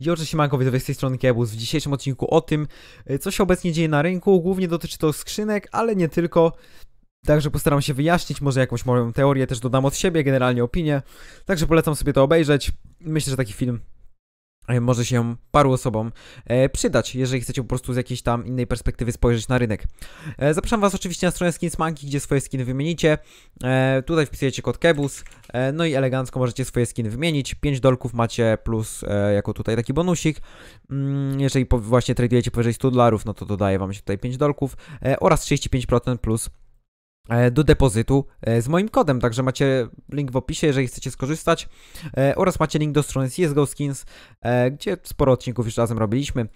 Jo, cześć siemanko, z tej strony Kebus W dzisiejszym odcinku o tym, e, co się obecnie dzieje na rynku. Głównie dotyczy to skrzynek, ale nie tylko. Także postaram się wyjaśnić, może jakąś moją teorię też dodam od siebie, generalnie opinię. Także polecam sobie to obejrzeć. Myślę, że taki film E, może się paru osobom e, przydać, jeżeli chcecie po prostu z jakiejś tam innej perspektywy spojrzeć na rynek. E, zapraszam Was oczywiście na stronę Skinsmanki, gdzie swoje skiny wymienicie. Tutaj wpisujecie kod KEBUS, no i elegancko możecie swoje skiny wymienić. 5 dolków macie plus jako tutaj taki bonusik. Mm, jeżeli właśnie tradujecie powyżej 100 dolarów, no to dodaje Wam się tutaj 5 dolków oraz 35% plus E, do depozytu e, z moim kodem, także macie link w opisie, jeżeli chcecie skorzystać e, oraz macie link do strony CSGO Skins, gdzie sporo odcinków już razem robiliśmy.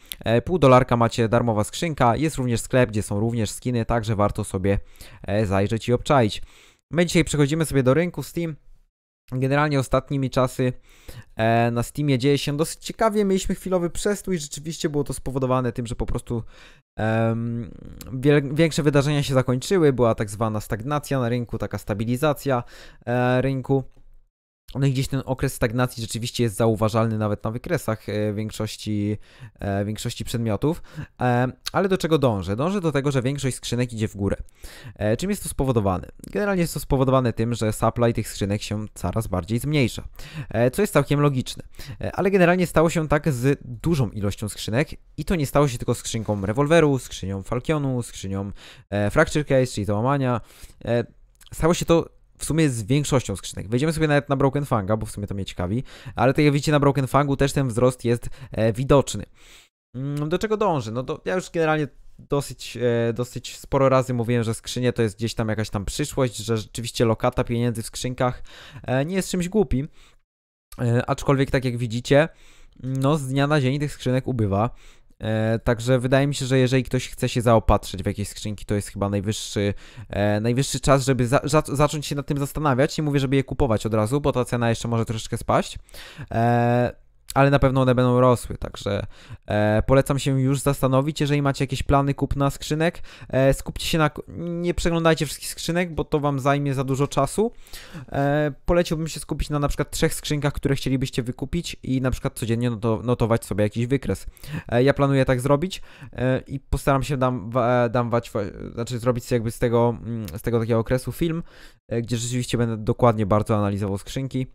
Pół dolarka macie darmowa skrzynka, jest również sklep, gdzie są również skiny, także warto sobie zajrzeć i obczaić. My dzisiaj przechodzimy sobie do rynku Steam. Generalnie ostatnimi czasy e, na Steamie dzieje się dosyć ciekawie. Mieliśmy chwilowy przestój, rzeczywiście było to spowodowane tym, że po prostu e, większe wydarzenia się zakończyły, była tak zwana stagnacja na rynku, taka stabilizacja e, rynku no i gdzieś ten okres stagnacji rzeczywiście jest zauważalny nawet na wykresach e, większości, e, większości przedmiotów, e, ale do czego dążę? Dążę do tego, że większość skrzynek idzie w górę. Czym jest to spowodowane? Generalnie jest to spowodowane tym, że supply tych skrzynek się coraz bardziej zmniejsza, co jest całkiem logiczne. Ale generalnie stało się tak z dużą ilością skrzynek i to nie stało się tylko skrzynką rewolweru, skrzynią falkionu, skrzynią fracture case, czyli załamania. Stało się to w sumie z większością skrzynek. Wejdziemy sobie nawet na Broken Fanga, bo w sumie to mnie ciekawi, ale tak jak widzicie na Broken Fangu też ten wzrost jest e, widoczny. Mm, do czego dążę? No to ja już generalnie dosyć, e, dosyć sporo razy mówiłem, że skrzynie to jest gdzieś tam jakaś tam przyszłość, że rzeczywiście lokata pieniędzy w skrzynkach e, nie jest czymś głupim. E, aczkolwiek tak jak widzicie, no z dnia na dzień tych skrzynek ubywa. E, także wydaje mi się, że jeżeli ktoś chce się zaopatrzyć w jakieś skrzynki, to jest chyba najwyższy, e, najwyższy czas, żeby za, za, zacząć się nad tym zastanawiać. Nie mówię, żeby je kupować od razu, bo ta cena jeszcze może troszeczkę spaść. E, ale na pewno one będą rosły, także e, polecam się już zastanowić, jeżeli macie jakieś plany kupna skrzynek, e, skupcie się na, nie przeglądajcie wszystkich skrzynek, bo to Wam zajmie za dużo czasu. E, poleciłbym się skupić na na przykład trzech skrzynkach, które chcielibyście wykupić i na przykład codziennie notować sobie jakiś wykres. E, ja planuję tak zrobić e, i postaram się dam, e, dam znaczy zrobić jakby z tego, mm, z tego takiego okresu film, e, gdzie rzeczywiście będę dokładnie bardzo analizował skrzynki.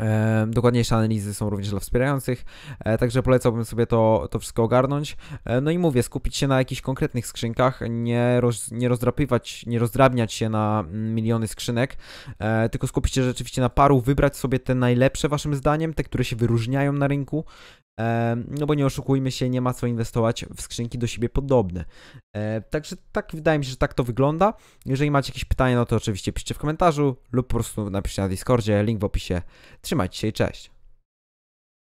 E, dokładniejsze analizy są również dla wspierających, e, także polecałbym sobie to, to wszystko ogarnąć. E, no i mówię, skupić się na jakichś konkretnych skrzynkach, nie, roz, nie rozdrapywać, nie rozdrabniać się na mm, miliony skrzynek, tylko skupić się rzeczywiście na paru, wybrać sobie te najlepsze waszym zdaniem, te, które się wyróżniają na rynku, no bo nie oszukujmy się, nie ma co inwestować w skrzynki do siebie podobne. Także tak wydaje mi się, że tak to wygląda. Jeżeli macie jakieś pytania, no to oczywiście piszcie w komentarzu lub po prostu napiszcie na Discordzie, link w opisie. Trzymajcie się i cześć.